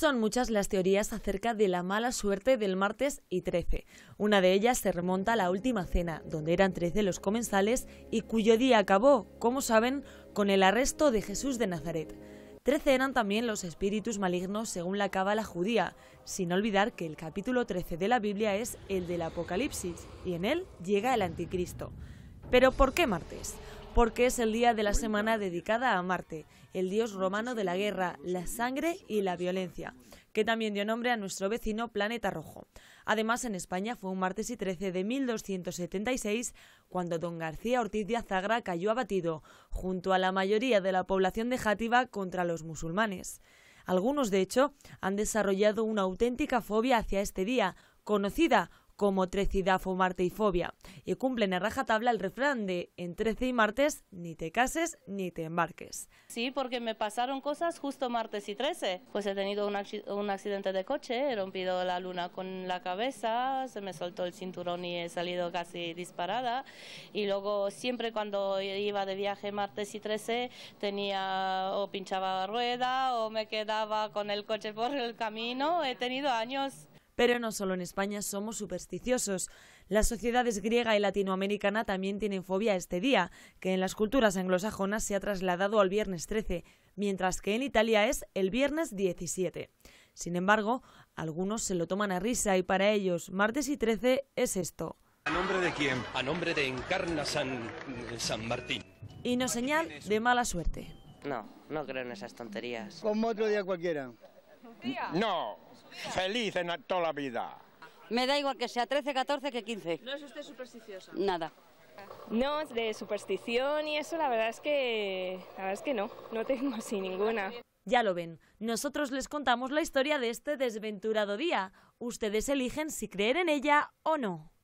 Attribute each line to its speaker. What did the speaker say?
Speaker 1: Son muchas las teorías acerca de la mala suerte del martes y 13. Una de ellas se remonta a la última cena, donde eran 13 los comensales y cuyo día acabó, como saben, con el arresto de Jesús de Nazaret. Trece eran también los espíritus malignos según la cábala judía, sin olvidar que el capítulo 13 de la Biblia es el del Apocalipsis y en él llega el anticristo. Pero ¿por qué martes? porque es el día de la semana dedicada a Marte, el dios romano de la guerra, la sangre y la violencia, que también dio nombre a nuestro vecino planeta rojo. Además, en España fue un martes y 13 de 1276 cuando don García Ortiz de Azagra cayó abatido, junto a la mayoría de la población de Játiva, contra los musulmanes. Algunos, de hecho, han desarrollado una auténtica fobia hacia este día, conocida como Trecidafo, Marte y fobia, y cumplen a rajatabla el refrán de en trece y martes ni te cases ni te embarques.
Speaker 2: Sí, porque me pasaron cosas justo martes y trece. pues he tenido un, accidente de coche, he rompido la luna con la cabeza, se me soltó el cinturón y he salido casi disparada, y luego siempre cuando iba de viaje martes y 13 tenía o pinchaba rueda o me quedaba con el coche por el camino, he tenido años
Speaker 1: pero no solo en España somos supersticiosos. Las sociedades griega y latinoamericana también tienen fobia a este día, que en las culturas anglosajonas se ha trasladado al viernes 13, mientras que en Italia es el viernes 17. Sin embargo, algunos se lo toman a risa y para ellos martes y 13 es esto.
Speaker 2: ¿A nombre de quién? A nombre de Encarna San, eh, San Martín.
Speaker 1: Y nos señal de mala suerte. No, no creo en esas tonterías.
Speaker 2: Como otro día cualquiera.
Speaker 1: No, feliz en toda la vida. Me da igual que sea 13, 14 que 15. ¿No es usted supersticiosa? Nada. No, de superstición y eso la verdad es que la verdad es que no, no tengo así ninguna. Ya lo ven, nosotros les contamos la historia de este desventurado día. Ustedes eligen si creer en ella o no.